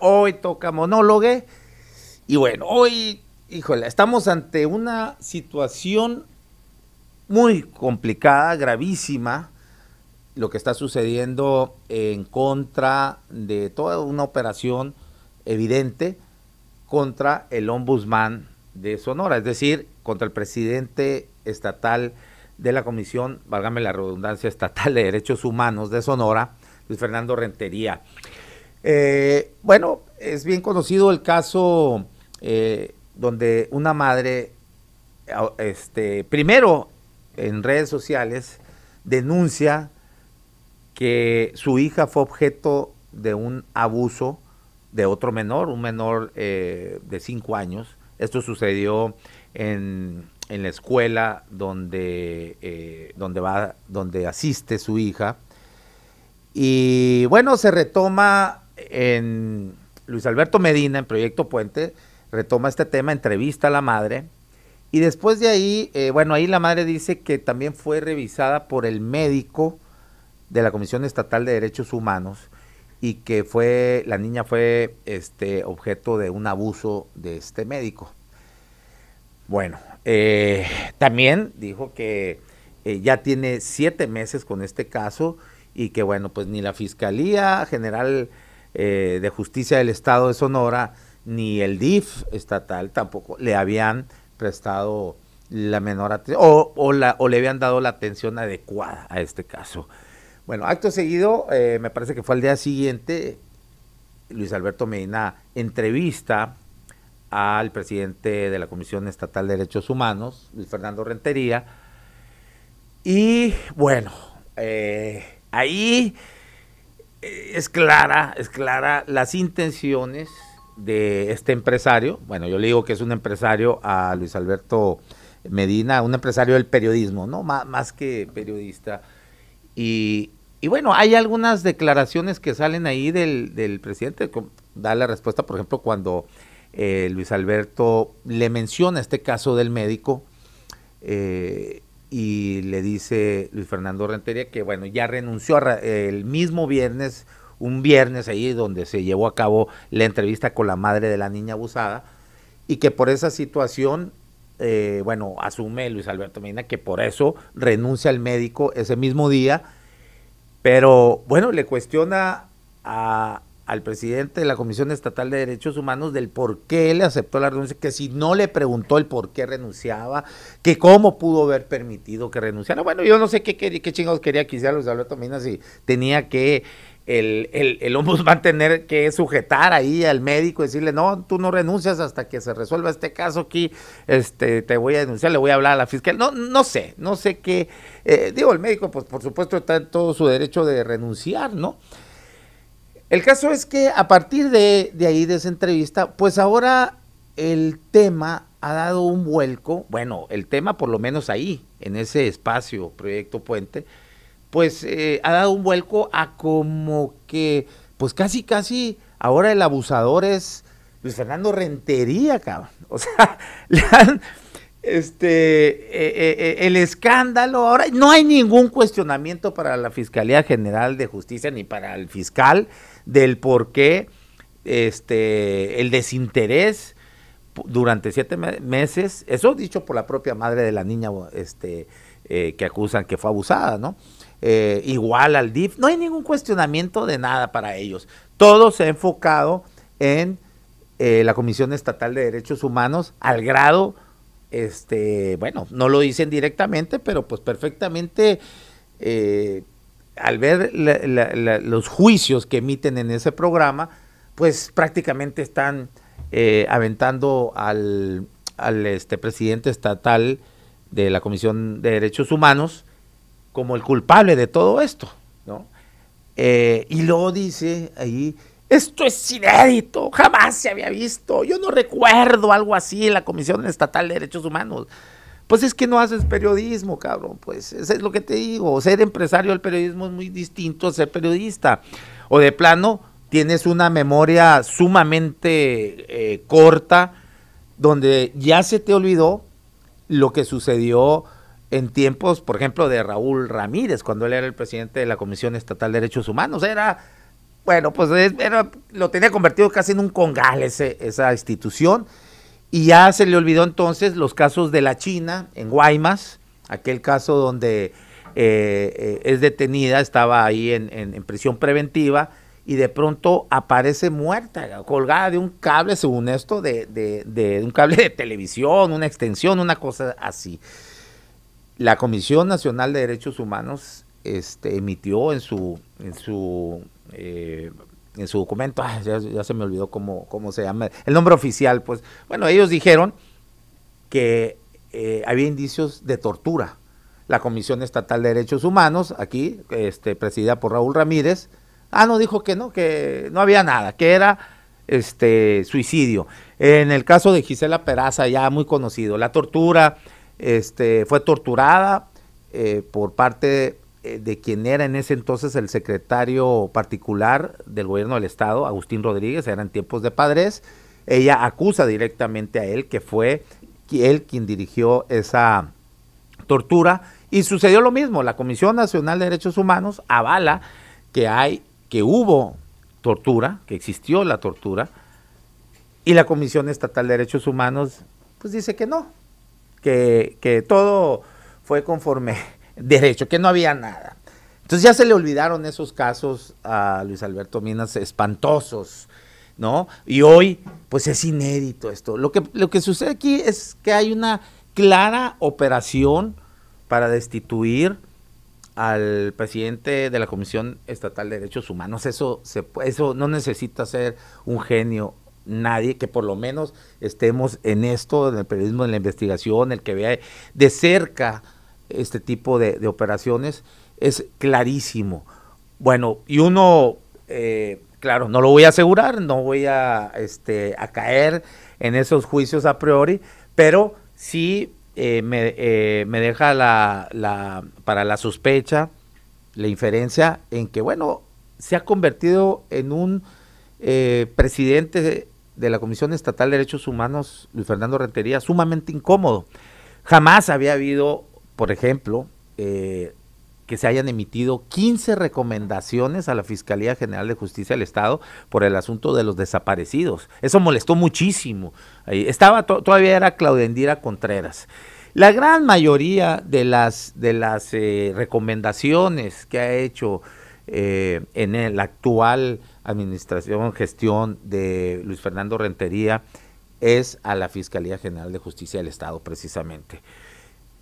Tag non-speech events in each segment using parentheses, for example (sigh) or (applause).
Hoy toca monólogo y bueno, hoy, híjole, estamos ante una situación muy complicada, gravísima, lo que está sucediendo en contra de toda una operación evidente contra el ombudsman de Sonora, es decir, contra el presidente estatal de la Comisión, válgame la redundancia, estatal de Derechos Humanos de Sonora, Luis Fernando Rentería. Eh, bueno, es bien conocido el caso eh, donde una madre, ah, este, primero en redes sociales, denuncia que su hija fue objeto de un abuso de otro menor, un menor eh, de cinco años. Esto sucedió en, la escuela donde, donde, va, donde asiste su hija. Y bueno, se retoma en Luis Alberto Medina, en Proyecto Puente, retoma este tema, entrevista a la madre. Y después de ahí, eh, bueno, ahí la madre dice que también fue revisada por el médico de la Comisión Estatal de Derechos Humanos y que fue, la niña fue este, objeto de un abuso de este médico. Bueno, eh, también dijo que eh, ya tiene siete meses con este caso y que bueno, pues ni la Fiscalía General eh, de Justicia del Estado de Sonora ni el DIF estatal tampoco le habían prestado la menor atención o, le habían dado la atención adecuada a este caso. Bueno, acto seguido, eh, me parece que fue al día siguiente, Luis Alberto Medina entrevista al presidente de la Comisión Estatal de Derechos Humanos, Luis Fernando Rentería, y bueno, eh, ahí eh, es clara, es clara las intenciones de este empresario. Bueno, yo le digo que es un empresario a Luis Alberto Medina, un empresario del periodismo, ¿no? más que periodista. Y, bueno, hay algunas declaraciones que salen ahí del, del presidente, da la respuesta, por ejemplo, cuando eh, Luis Alberto le menciona este caso del médico. Eh, y le dice Luis Fernando Rentería que, bueno, ya renunció el mismo viernes, un viernes ahí donde se llevó a cabo la entrevista con la madre de la niña abusada y que por esa situación eh, bueno, asume Luis Alberto Medina que por eso renuncia al médico ese mismo día, pero bueno, le cuestiona a, al presidente de la Comisión Estatal de Derechos Humanos del por qué le aceptó la renuncia, que si no le preguntó el por qué renunciaba, que cómo pudo haber permitido que renunciara. Bueno, yo no sé qué, qué, chingados quería que hiciera Luis Alberto Mina si tenía que el, el, el ombudsman (laughs) tener que sujetar ahí al médico, y decirle, no, tú no renuncias hasta que se resuelva este caso aquí, este, te voy a denunciar, le voy a hablar a la fiscal. No, no sé, no sé qué. Eh, digo, el médico, pues por supuesto está en todo su derecho de renunciar, ¿no? El caso es que a partir de, ahí, de esa entrevista, pues ahora el tema ha dado un vuelco, bueno, el tema por lo menos ahí, en ese espacio, Proyecto Puente, pues eh, ha dado un vuelco a como que, pues casi, casi, ahora el abusador es Luis Fernando Rentería, cabrón. O sea, (laughs) le este, eh, eh, el escándalo, ahora no hay ningún cuestionamiento para la Fiscalía General de Justicia ni para el fiscal del por qué este, el desinterés durante siete meses, eso dicho por la propia madre de la niña este, eh, que acusan que fue abusada, ¿no? Eh, igual al DIF, no hay ningún cuestionamiento de nada para ellos. Todo se ha enfocado en eh, la Comisión Estatal de Derechos Humanos al grado, este, bueno, no lo dicen directamente, pero pues perfectamente al ver los juicios que emiten en ese programa, pues prácticamente están eh, aventando al, este presidente estatal de la Comisión de Derechos Humanos como el culpable de todo esto, ¿no? Eh, y luego dice ahí, esto es inédito, jamás se había visto, yo no recuerdo algo así en la Comisión Estatal de Derechos Humanos. Pues es que no haces periodismo, cabrón. Pues eso es lo que te digo. Ser empresario del periodismo es muy distinto a ser periodista. O de plano, tienes una memoria sumamente eh, corta donde ya se te olvidó lo que sucedió en tiempos, por ejemplo, de Raúl Ramírez, cuando él era el presidente de la Comisión Estatal de Derechos Humanos. Era, bueno, pues era, lo tenía convertido casi en un congal esa institución. Y ya se le olvidó entonces los casos de la China en Guaymas, aquel caso donde eh, eh, es detenida, estaba ahí en, prisión preventiva y de pronto aparece muerta, colgada de un cable, según esto, de, de, un cable de televisión, una extensión, una cosa así. La Comisión Nacional de Derechos Humanos este, emitió en su, en su eh, en su documento, ah, ya, se me olvidó cómo, cómo se llama, el nombre oficial, pues, bueno, ellos dijeron que eh, había indicios de tortura. La Comisión Estatal de Derechos Humanos, aquí, este, presidida por Raúl Ramírez, ah, no, dijo que no, que no había nada, que era este suicidio. En el caso de Gisela Peraza, ya muy conocido, la tortura, este, fue torturada eh, por parte eh, de quien era en ese entonces el secretario particular del gobierno del estado, Agustín Rodríguez, eran tiempos de padres, ella acusa directamente a él que fue él quien dirigió esa tortura y sucedió lo mismo, la Comisión Nacional de Derechos Humanos avala que hay que hubo tortura, que existió la tortura y la Comisión Estatal de Derechos Humanos pues dice que no, que, que todo fue conforme derecho, que no había nada. Entonces ya se le olvidaron esos casos a Luis Alberto Minas espantosos, ¿no? Y hoy, pues es inédito esto. Lo que, lo que sucede aquí es que hay una clara operación para destituir al presidente de la Comisión Estatal de Derechos Humanos. Eso, se, eso no necesita ser un genio nadie que por lo menos estemos en esto, en el periodismo, en la investigación, el que vea de cerca este tipo de, operaciones es clarísimo. Bueno, y uno, eh, claro, no lo voy a asegurar, no voy a, este, a caer en esos juicios a priori, pero sí eh, me, eh, me, deja la, la, para la sospecha, la inferencia en que, bueno, se ha convertido en un presidente de la Comisión Estatal de Derechos Humanos, Luis Fernando Rentería, sumamente incómodo. Jamás había habido por ejemplo, eh, que se hayan emitido 15 recomendaciones a la Fiscalía General de Justicia del Estado por el asunto de los desaparecidos. Eso molestó muchísimo. estaba todavía era Claudendira Contreras. La gran mayoría de las, eh, recomendaciones que ha hecho eh, en la actual administración, gestión de Luis Fernando Rentería, es a la Fiscalía General de Justicia del Estado, precisamente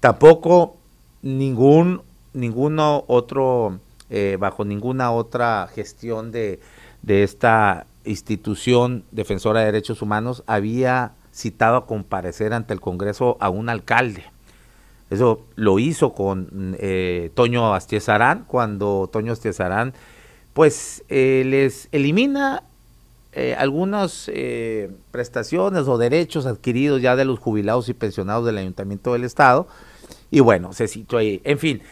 tampoco ningún, ninguno otro, eh, bajo ninguna otra gestión de, de esta institución defensora de derechos humanos había citado a comparecer ante el Congreso a un alcalde. Eso lo hizo con eh, Toño Toño Arán, cuando Toño Arán pues eh, les elimina eh, algunas eh, prestaciones o derechos adquiridos ya de los jubilados y pensionados del Ayuntamiento del Estado. Y bueno, se citó ahí. En fin,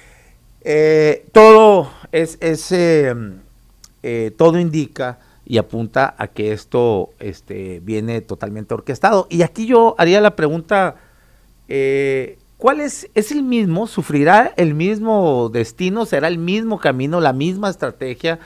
eh, todo, es, es todo indica y apunta a que esto este, viene totalmente orquestado. Y aquí yo haría la pregunta, ¿cuál es, es el mismo, sufrirá el mismo destino, será el mismo camino, la misma estrategia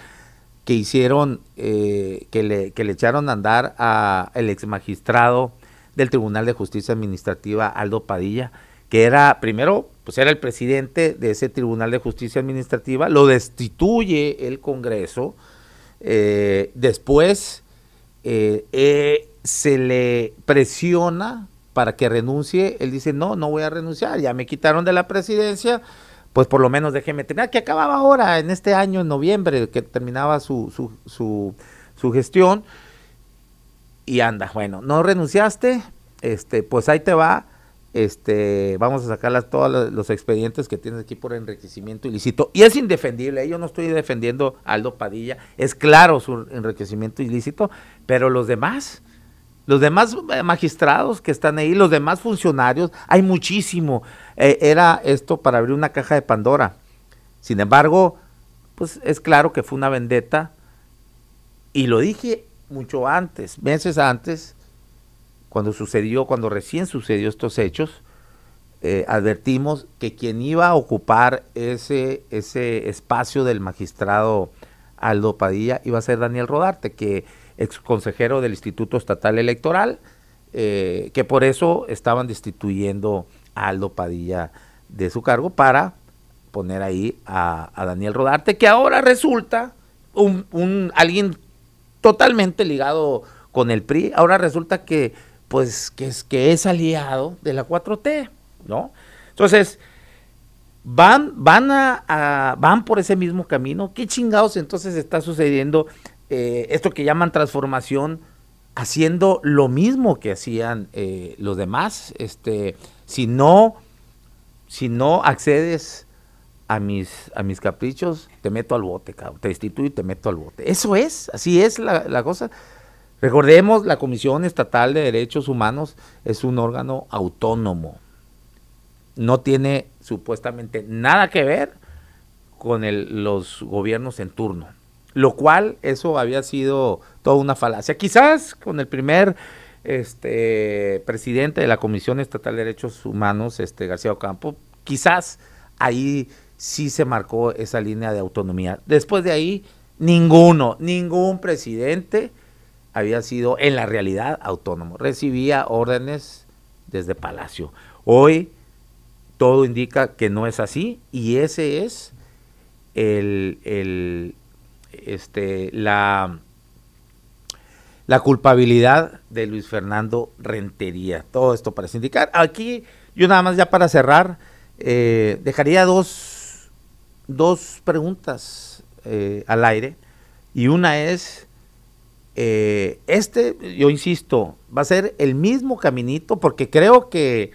que hicieron, eh, que, le, que le echaron a andar al el ex magistrado del Tribunal de Justicia Administrativa, Aldo Padilla, que era, primero, pues era el presidente de ese Tribunal de Justicia Administrativa, lo destituye el Congreso, eh, después eh, se le presiona para que renuncie, él dice, no, no voy a renunciar, ya me quitaron de la presidencia, pues por lo menos déjeme terminar, que acababa ahora, en este año, en noviembre, que terminaba su, su, su, gestión. Y anda, bueno, no renunciaste, este, pues ahí te va. Este, vamos a sacar todos los expedientes que tienes aquí por enriquecimiento ilícito. Y es indefendible, ¿eh? yo no estoy defendiendo a Aldo Padilla, es claro su enriquecimiento ilícito, pero los demás, los demás eh, magistrados que están ahí, los demás funcionarios, hay muchísimo. Eh, era esto para abrir una caja de Pandora. Sin embargo, pues es claro que fue una vendetta. Y lo dije mucho antes, meses antes, cuando sucedió, cuando recién sucedió estos hechos, eh, advertimos que quien iba a ocupar ese, ese espacio del magistrado Aldo Padilla iba a ser Daniel Rodarte, que ex consejero del Instituto Estatal Electoral, eh, que por eso estaban destituyendo a Aldo Padilla de su cargo para poner ahí a, Daniel Rodarte, que ahora resulta un, alguien totalmente ligado con el PRI, ahora resulta que pues que es que es aliado de la 4T, ¿no? Entonces, van, van a, a, van por ese mismo camino. ¿Qué chingados entonces está sucediendo eh, esto que llaman transformación, haciendo lo mismo que hacían eh, los demás. Este, si no, si no accedes a mis, a mis caprichos, te meto al bote, Te instituyo y te meto al bote. Eso es, así es la, cosa. Recordemos, la Comisión Estatal de Derechos Humanos es un órgano autónomo. No tiene supuestamente nada que ver con los gobiernos en turno lo cual eso había sido toda una falacia. Quizás con el primer este, presidente de la Comisión Estatal de Derechos Humanos, este, García Ocampo, quizás ahí sí se marcó esa línea de autonomía. Después de ahí, ninguno, ningún presidente había sido en la realidad autónomo. Recibía órdenes desde Palacio. Hoy todo indica que no es así y ese es el, este, la, la culpabilidad de Luis Fernando Rentería. Todo esto para indicar. Aquí, yo nada más ya para cerrar, eh, dejaría dos, dos preguntas eh, al aire. Y una es, eh, este, yo insisto, va a ser el mismo caminito porque creo que,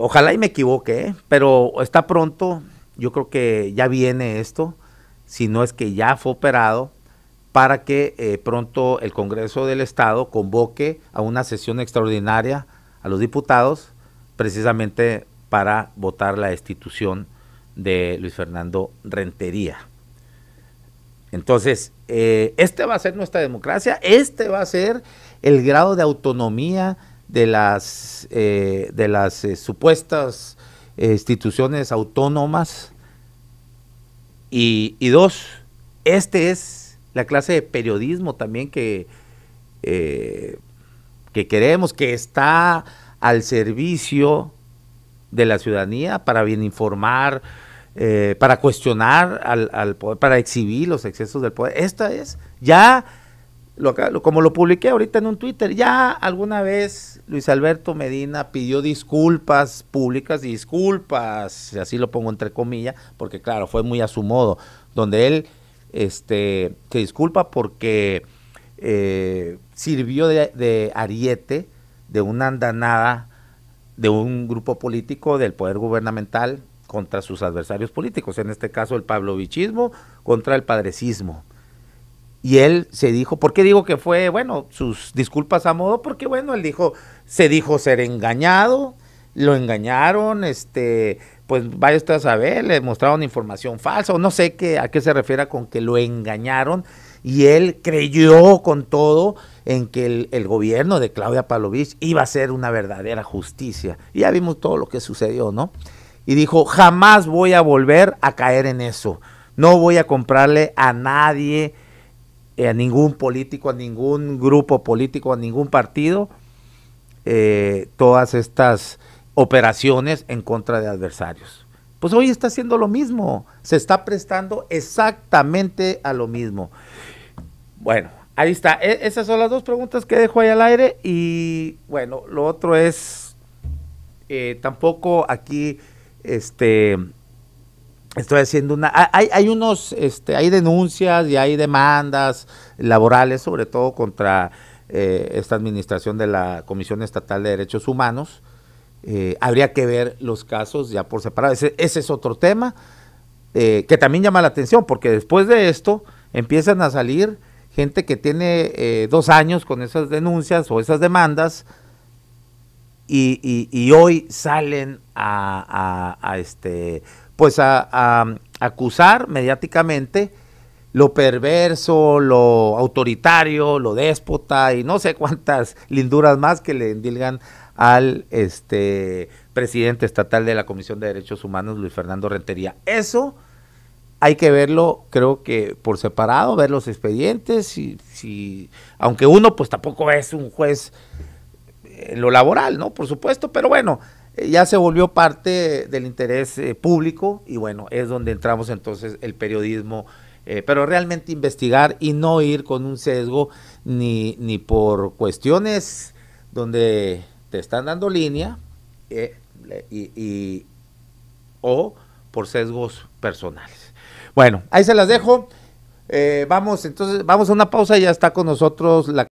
ojalá y me equivoque, pero está pronto, yo creo que ya viene esto si no es que ya fue operado, para que eh, pronto el Congreso del Estado convoque a una sesión extraordinaria a los diputados precisamente para votar la destitución de Luis Fernando Rentería. Entonces, eh, este va a ser nuestra democracia, este va a ser el grado de autonomía de las, eh, de las supuestas instituciones autónomas y, dos, este es la clase de periodismo también que, eh, que queremos, que está al servicio de la ciudadanía para bien informar, eh, para cuestionar al, poder, para exhibir los excesos del poder. Esta es ya como lo publiqué ahorita en un Twitter, ya alguna vez Luis Alberto Medina pidió disculpas públicas, disculpas, así lo pongo entre comillas, porque claro, fue muy a su modo, donde él este, se disculpa porque eh, sirvió de, de, ariete de una andanada de un grupo político del poder gubernamental contra sus adversarios políticos, en este caso el pablovichismo contra el padrecismo. Y él se dijo, ¿por qué digo que fue, bueno, sus disculpas a modo? Porque, bueno, él dijo, se dijo ser engañado, lo engañaron, este, pues vaya usted a saber, le mostraron información falsa, o no sé qué, a qué se refiere con que lo engañaron, y él creyó con todo en que el, gobierno de Claudia Palovich iba a ser una verdadera justicia. Y ya vimos todo lo que sucedió, ¿no? Y dijo, jamás voy a volver a caer en eso, no voy a comprarle a nadie eh, a ningún político, a ningún grupo político, a ningún partido, eh, todas estas operaciones en contra de adversarios. Pues hoy está haciendo lo mismo, se está prestando exactamente a lo mismo. Bueno, ahí está. E-, esas son las dos preguntas que dejo ahí al aire y bueno, lo otro es, eh, tampoco aquí, este, estoy haciendo una... Hay, unos, este, hay denuncias y hay demandas laborales, sobre todo contra eh, esta administración de la Comisión Estatal de Derechos Humanos. Eh, habría que ver los casos ya por separado. Ese, es otro tema eh, que también llama la atención, porque después de esto empiezan a salir gente que tiene dos años con esas denuncias o esas demandas, y, hoy salen a, a, este pues a, acusar mediáticamente lo perverso, lo autoritario, lo déspota y no sé cuántas (laughs) linduras más que le endilgan al este presidente estatal de la Comisión de Derechos Humanos, Luis Fernando Rentería. Eso hay que verlo, creo que por separado, ver los expedientes, y, si, aunque uno pues tampoco es un juez en lo laboral, ¿no? Por supuesto, pero bueno, ya se volvió parte del interés eh, público y bueno, es donde entramos entonces el periodismo, eh, pero realmente investigar y no ir con un sesgo ni, ni por cuestiones donde te están dando línea eh, y, o por sesgos personales. Bueno, ahí se las dejo. vamos entonces, vamos a una pausa y ya está con nosotros la...